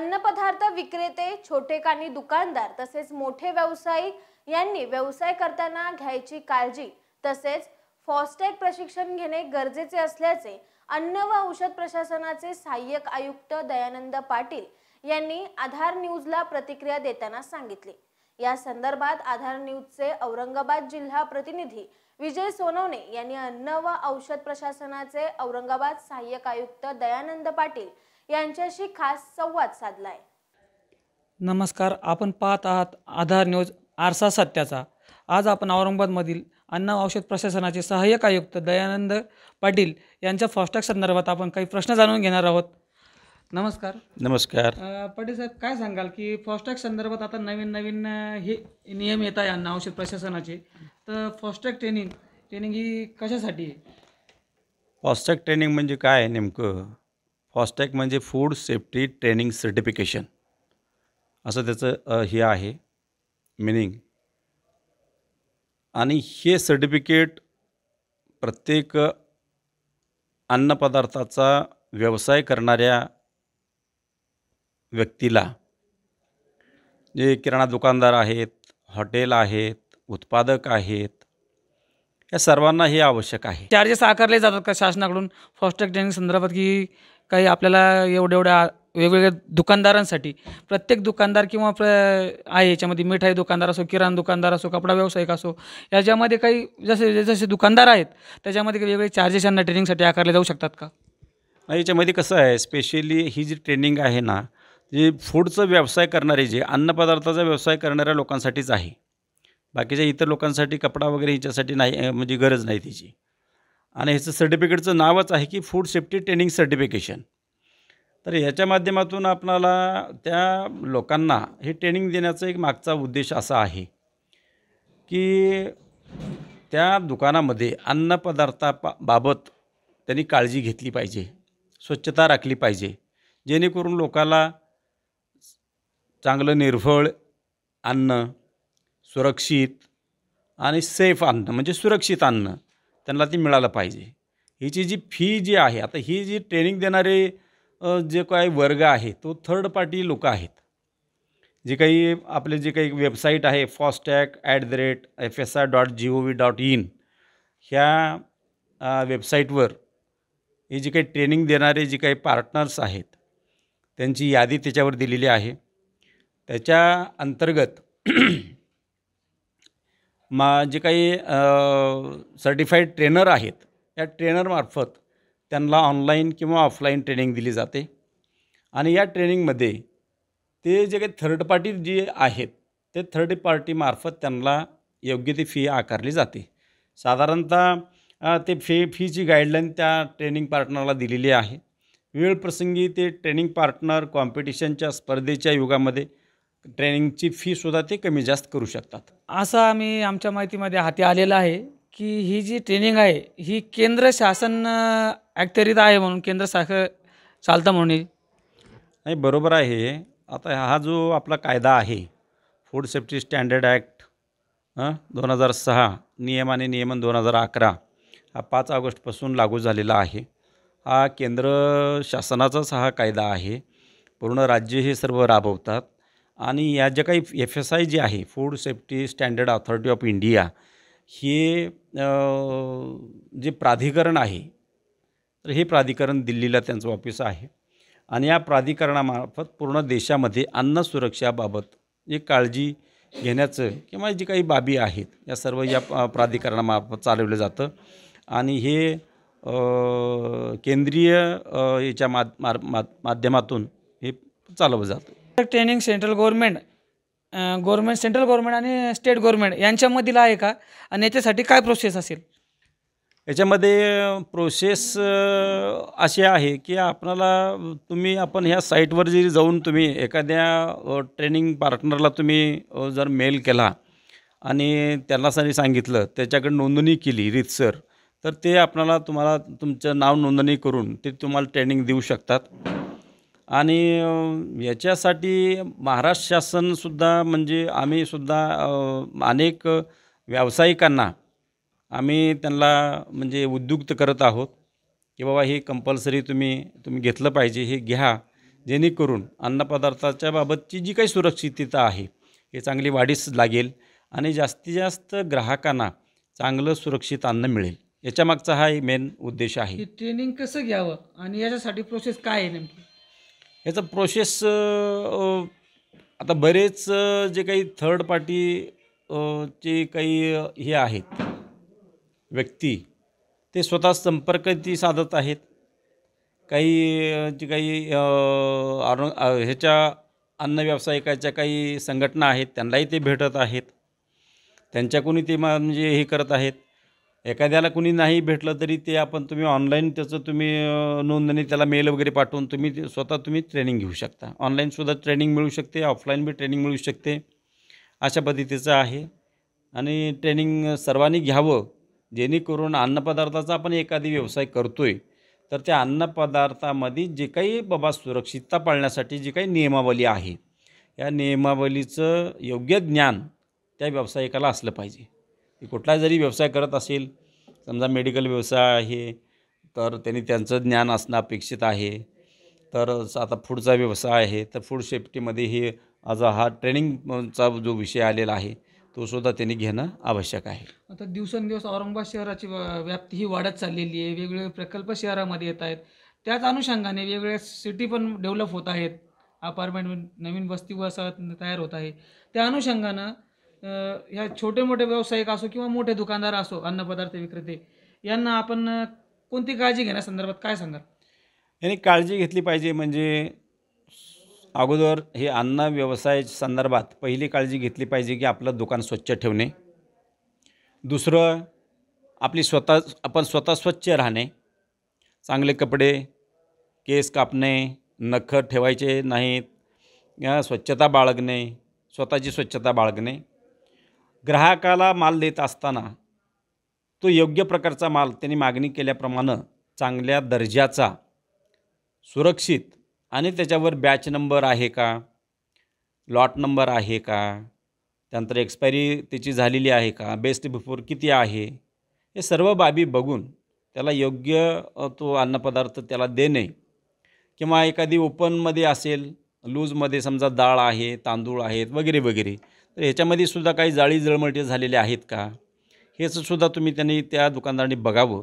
अन्नपदार्थ विक्रेते छोटेखानी दुकानदार तसेच मोठे व्यावसायिक यांनी व्यवसाय करताना घ्यायची काळजी तसेच फॉस्टॅग प्रशिक्षण घेणे गरजेचे असल्याचे अन्न व औषध प्रशासनाचे सहाय्यक आयुक्त दयानंद पाटील यांनी आधार न्यूजला प्रतिक्रिया देताना सांगितले या संदर्भात आधार न्यूजचे औरंगाबाद जिल्हा प्रतिनिधी विजय सोनवणे यांनी अन्न व औषध प्रशासनाचे औरंगाबाद सहाय्यक आयुक्त दयानंद पाटील यांच्याशी खास संवाद साधलाय नमस्कार आपण पाहत आहात आधार न्यूज आरसा सत्याचा आज आपण औरंगाबादमधील अन्न औषध प्रशासनाचे सहाय्यक आयुक्त दयानंद पाटील यांच्या फास्टॅग संदर्भात आपण काही प्रश्न जाणून घेणार आहोत नमस्कार नमस्कार पाटील साहेब काय सांगाल की फास्टॅग संदर्भात आता नवीन नवीन हे नियम येत आहे अन्न औषध प्रशासनाचे तर फास्टॅग ट्रेनिंग ट्रेनिंग ही कशासाठी आहे फास्टॅग ट्रेनिंग म्हणजे काय नेमकं फास्टॅग म्हणजे फूड सेफ्टी ट्रेनिंग सर्टिफिकेशन असं त्याचं हे आहे मिनिंग आणि हे सर्टिफिकेट प्रत्येक अन्नपदार्थाचा व्यवसाय करणाऱ्या व्यक्तीला जे किराणा दुकानदार आहेत हॉटेल आहेत उत्पादक आहेत या सर्वांना हे आवश्यक आहे चार्जेस आकारले जातात का शासनाकडून फास्टॅग ट्रेनिंग संदर्भात की काही आपल्याला एवढ्या एवढ्या वेगवेगळ्या दुकानदारांसाठी प्रत्येक दुकानदार किंवा प्र आहे याच्यामध्ये मिठाई दुकानदार असो किराणा दुकानदार असो कपडा व्यावसायिक असो याच्यामध्ये काही जसे जसे दुकानदार आहेत त्याच्यामध्ये काही वेगवेगळे चार्जेस यांना ट्रेनिंगसाठी आकारले जाऊ शकतात का याच्यामध्ये कसं आहे स्पेशली ही जी ट्रेनिंग आहे ना जी फूडचं व्यवसाय करणारे जे अन्नपदार्थाचा व्यवसाय करणाऱ्या लोकांसाठीच आहे बाकीच्या इतर लोकांसाठी कपडा वगैरे हिच्यासाठी नाही म्हणजे गरज नाही तिची आणि ह्याचं सर्टिफिकेटचं नावच आहे की फूड सेफ्टी ट्रेनिंग सर्टिफिकेशन तर ह्याच्या माध्यमातून आपणाला त्या लोकांना हे ट्रेनिंग देण्याचा एक मागचा उद्देश असा आहे की त्या दुकानामध्ये अन्नपदार्थाबाबत त्यांनी काळजी घेतली पाहिजे स्वच्छता राखली पाहिजे जेणेकरून लोकाला चांगलं निर्फळ अन्न सुरक्षित आणि सेफ अन्न म्हणजे सुरक्षित अन्न त्यांना ती मिळालं पाहिजे हिची जी फी जी आहे आता ही जी ट्रेनिंग देणारे जे काही वर्ग आहे तो थर्ड पार्टी लोक आहेत जे काही आपले जे काही वेबसाईट आहे FoSTaC at the rate F S R dot G O V dot in ह्या वेबसाईटवर हे जे काही ट्रेनिंग देणारे जे काही पार्टनर्स आहेत त्यांची यादी त्याच्यावर दिलेली आहे त्याच्या अंतर्गत मा जे काही सर्टिफाईड ट्रेनर आहेत त्या ट्रेनरमार्फत त्यांना ऑनलाईन किंवा ऑफलाईन ट्रेनिंग दिली जाते आणि या ट्रेनिंगमध्ये ते जे काही थर्ड पार्टी जे आहेत ते थर्ड पार्टीमार्फत त्यांना योग्य ती फी आकारली जाते साधारणतः ते फी फीची गाईडलाईन त्या ट्रेनिंग पार्टनरला दिलेली आहे वेळप्रसंगी ते ट्रेनिंग पार्टनर कॉम्पिटिशनच्या स्पर्धेच्या युगामध्ये ट्रेनिंगची फीसुद्धा ते कमी जास्त करू शकतात असं आम्ही आमच्या माहितीमध्ये हाती आलेलं आहे की ही जी ट्रेनिंग आहे ही केंद्र शासन अखत्यारीत आहे म्हणून केंद्र शासन चालतं म्हणून नाही बरोबर आहे आता हा जो आपला कायदा आहे फूड सेफ्टी स्टँडर्ड ॲक्ट दोन हजार सहा नियम आणि नियमन दोन हजार अकरा हा पाच ऑगस्टपासून लागू झालेला आहे हा केंद्र शासनाचाच हा कायदा आहे पूर्ण राज्य हे सर्व राबवतात आणि या ज्या काही एफ एस आय जे आहे food safety standard authority of India हे जे प्राधिकरण आहे तर हे प्राधिकरण दिल्लीला त्यांचं ऑफिस आहे आणि या प्राधिकरणामार्फत पूर्ण देशामध्ये अन्न सुरक्षाबाबत जे काळजी घेण्याचं किंवा जी काही बाबी आहेत या सर्व या प्राधिकरणामार्फत चालवलं जातं आणि हे केंद्रीय याच्या माध्यमातून हे चालवलं जातं training central government government central government आणि स्टेट गव्हर्नमेंट यांच्यामधील आहे का आणि याच्यासाठी काय प्रोसेस असेल याच्यामध्ये प्रोसेस अशी आहे की आपणाला तुम्ही आपण ह्या साईटवर जरी जाऊन तुम्ही एखाद्या ट्रेनिंग पार्टनरला तुम्ही जर मेल केला आणि त्यांना सरी सांगितलं त्याच्याकडे नोंदणी केली रितसर तर ते आपणाला तुम्हाला तुमचं नाव नोंदणी करून ते तुम्हाला ट्रेनिंग देऊ शकतात आणि याच्यासाठी महाराष्ट्र शासनसुद्धा म्हणजे आम्हीसुद्धा अनेक व्यावसायिकांना आम्ही त्यांना म्हणजे उद्युक्त करत आहोत की बाबा हे कंपल्सरी तुम्ही तुम्ही घेतलं पाहिजे हे घ्या जेणेकरून अन्नपदार्थाच्या बाबतची जी काही सुरक्षितता आहे हे चांगली वाढीस लागेल आणि जास्तीत जास्त ग्राहकांना चांगलं सुरक्षित अन्न मिळेल याच्यामागचा हा मेन उद्देश आहे ट्रेनिंग कसं घ्यावं आणि याच्यासाठी प्रोसेस काय आहे नेमकी ह्याचा प्रोसेस आता बरेच जे काही थर्ड पार्टी चे काही हे आहेत व्यक्ती ते स्वतः संपर्क ती साधत आहेत काही जे काही ह्याच्या अन्न व्यावसायिकाच्या काही संघटना आहेत त्यांनाही ते भेटत आहेत त्यांच्याकडूनही ते म्हणजे हे करत आहेत एखाद्याला कुणी नाही भेटलं तरी ते आपण तुम्ही ऑनलाईन त्याचं तुम्ही नोंदणी त्याला मेल वगैरे पाठवून तुम्ही स्वतः तुम्ही ट्रेनिंग घेऊ शकता ऑनलाईनसुद्धा ट्रेनिंग मिळू शकते ऑफलाईन बी ट्रेनिंग मिळू शकते अशा पद्धतीचं आहे आणि ट्रेनिंग सर्वांनी घ्यावं जेणेकरून अन्नपदार्थाचा आपण एखादी व्यवसाय करतो आहे तर त्या अन्नपदार्थामध्ये जे काही बाबा सुरक्षितता पाळण्यासाठी जी काही नियमावली आहे या नियमावलीचं योग्य ज्ञान त्या व्यावसायिकाला असलं पाहिजे ती कुठला जरी व्यवसाय करत असेल समजा मेडिकल व्यवसाय आहे तर त्यांनी त्यांचं ज्ञान असणं अपेक्षित आहे तर आता फूडचा व्यवसाय आहे तर फूड सेफ्टीमध्ये हे आज हा ट्रेनिंगचा जो विषय आलेला आहे तो सुद्धा त्यांनी घेणं आवश्यक आहे आता दिवसेंदिवस औरंगाबाद शहराची व्याप्ती ही वाढत चाललेली आहे वेगवेगळे प्रकल्प शहरामध्ये येत आहेत त्याच अनुषंगाने वेगवेगळ्या सिटी पण डेव्हलप होत आहेत अपार्टमेंट नवीन वस्ती वसाहत तयार होत आहे त्या अनुषंगानं ह्या छोटे मोठे व्यावसायिक असो किंवा मोठे दुकानदार असो अन्नपदार्थ विक्रेते यांना आपण कोणती काळजी घेण्यासंदर्भात काय सांगाल यांनी काळजी घेतली पाहिजे म्हणजे अगोदर हे अन्न व्यवसाय संदर्भात पहिली काळजी घेतली पाहिजे की आपलं दुकान स्वच्छ ठेवणे दुसरं आपली स्वतः आपण स्वतः स्वच्छ राहणे चांगले कपडे केस कापणे नखर ठेवायचे नाहीत स्वच्छता बाळगणे स्वतःची स्वच्छता बाळगणे ग्राहकाला माल देत असताना तो योग्य प्रकारचा माल त्यांनी मागणी केल्याप्रमाणे चांगल्या दर्जाचा सुरक्षित आणि त्याच्यावर बॅच नंबर आहे का लॉट नंबर आहे का त्यानंतर एक्सपायरी त्याची झालेली आहे का बेस्ट बिफोर किती आहे हे सर्व बाबी बघून त्याला योग्य तो अन्नपदार्थ त्याला देणे किंवा एखादी ओपनमध्ये असेल लूजमध्ये समजा डाळ आहे तांदूळ आहेत वगैरे वगैरे तर ह्याच्यामध्ये सुद्धा काही जाळी जळमळटी झालेल्या आहेत का हेच सुद्धा तुम्ही त्यांनी त्या दुकानदारांनी बघावं